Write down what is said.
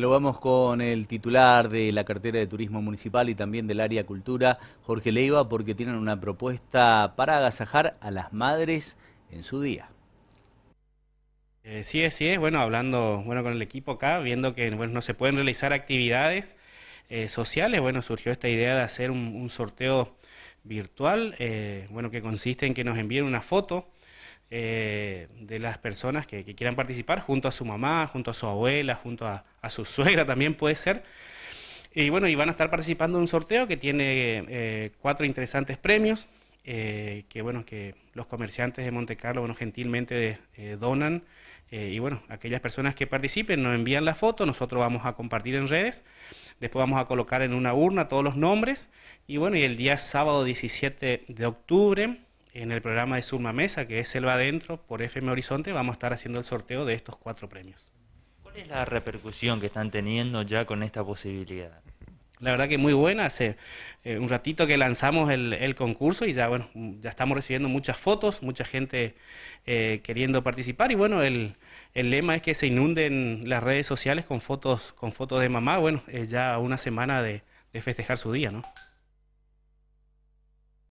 lo vamos con el titular de la cartera de Turismo Municipal y también del área Cultura, Jorge Leiva, porque tienen una propuesta para agasajar a las madres en su día. Eh, sí sí es. Bueno, hablando bueno, con el equipo acá, viendo que no se pueden realizar actividades eh, sociales, bueno, surgió esta idea de hacer un, sorteo virtual, eh, bueno, que consiste en que nos envíen una foto eh, de las personas que, quieran participar, junto a su mamá, junto a su abuela, junto a, su suegra también puede ser. Y bueno, y van a estar participando en un sorteo que tiene eh, cuatro interesantes premios, eh, que bueno, que los comerciantes de Monte Carlo, bueno, gentilmente donan. y bueno, aquellas personas que participen nos envían la foto, nosotros vamos a compartir en redes. Después vamos a colocar en una urna todos los nombres. Y bueno, y el día sábado 17 de octubre en el programa de Suma Mesa, que es Selva Adentro, por FM Horizonte, vamos a estar haciendo el sorteo de estos cuatro premios. ¿Cuál es la repercusión que están teniendo ya con esta posibilidad? La verdad que muy buena, hace eh, un ratito que lanzamos el, concurso y ya bueno, ya estamos recibiendo muchas fotos, mucha gente eh, queriendo participar y bueno, el, lema es que se inunden las redes sociales con fotos, con fotos de mamá, bueno, ya una semana de, de festejar su día, ¿no?